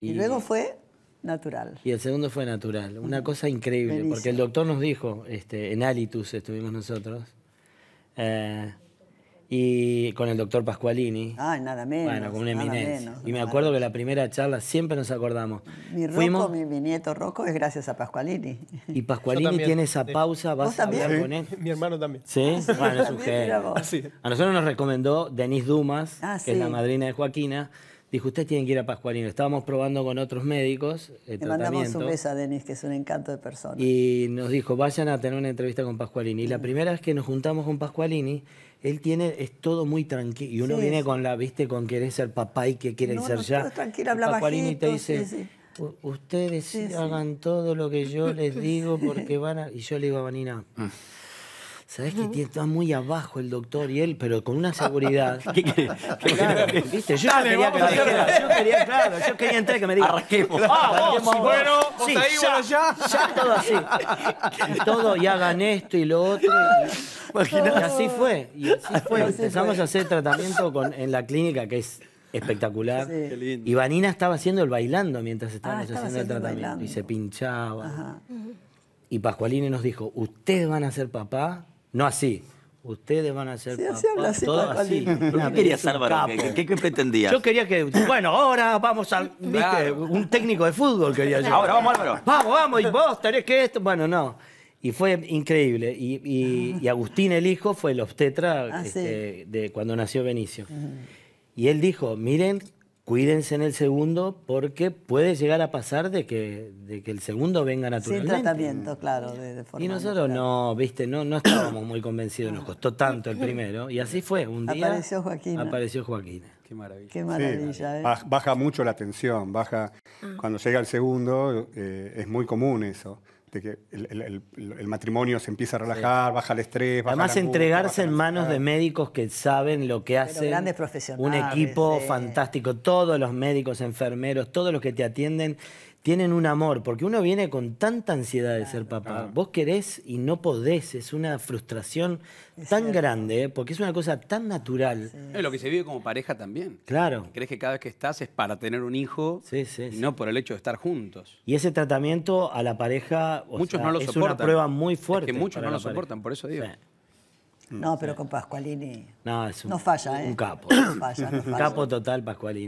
Y, luego fue natural. Y el segundo fue natural. Una cosa increíble, porque el doctor nos dijo, este, en Alitus estuvimos nosotros, eh, y con el doctor Pascualini. Ah, nada menos. Bueno, con un eminencia. y me acuerdo que la primera charla siempre nos acordamos. Mi Rocco, mi, nieto Rocco es gracias a Pascualini. Y Pascualini tiene esa pausa, vas a hablar con él. Mi hermano también. Sí, ah, bueno, es un A nosotros nos recomendó Denise Dumas, ah, que es la madrina de Joaquina dijo, ustedes tienen que ir a Pascualino. Estábamos probando con otros médicos. El eh, Le mandamos un beso a Denis, que es un encanto de persona. Y nos dijo, vayan a tener una entrevista con Pascualini. Y la primera vez que nos juntamos con Pascualini, él tiene, es todo muy tranquilo. Y uno viene con la, viste, con querer ser papá y que quieren no, ser no, ya. tranquilo, habla Pascualini te dice, ustedes hagan todo lo que yo les digo porque van a... Y yo le digo a Vanina... ¿sabes que está muy abajo el doctor y él, pero con una seguridad? ¿Qué, ¿viste? Yo, quería que yo quería, claro, yo quería entrar que me diga. Arranquemos. bueno, si ahí, ya, ya. Ya todo así. Y todo, y hagan esto y lo otro. Imagínate. así fue, y así fue. Empezamos a hacer tratamiento en la clínica, que es espectacular. Sí. Qué lindo. Y Vanina estaba haciendo el bailando mientras ah, estábamos haciendo el tratamiento. Y se pinchaba. Y Pascualini nos dijo, ustedes van a ser papá no así. Ustedes van a ser sí, así. ¿Qué querías, Álvaro? ¿Qué, pretendías? Yo quería que... Bueno, ahora vamos a... Un técnico de fútbol quería yo. Ahora, vamos, Álvaro. Vamos, vamos. Y vos tenés que esto... Bueno, no. Y fue increíble. Y, Agustín, el hijo, fue el obstetra ah, este, de cuando nació Benicio. Y él dijo, miren cuídense en el segundo porque puede llegar a pasar de que, de que el segundo venga naturalmente. Sin tratamiento, claro. y nosotros no, viste, no, no estábamos muy convencidos, nos costó tanto el primero. Y así fue, un día apareció Joaquín. Apareció Joaquín. Qué maravilla. Qué maravilla. ¿eh? baja, mucho la tensión, baja. Ah. Cuando llega el segundo eh, es muy común eso que el, matrimonio se empieza a relajar, baja el estrés. Además, entregarse en manos de médicos que saben lo que hacen. Un equipo fantástico. Todos los médicos, enfermeros, todos los que te atienden tienen un amor, porque uno viene con tanta ansiedad de ser papá. Vos querés y no podés, es una frustración tan grande, ¿eh? porque es una cosa tan natural. es lo que se vive como pareja también. Claro. Crees que cada vez que estás es para tener un hijo no por el hecho de estar juntos. Y ese tratamiento a la pareja es una prueba muy fuerte. que muchos no lo soportan, por eso digo. No, pero con Pascualini no, es un, ¿eh? no falla, ¿eh? Un capo. Capo total, Pascualini.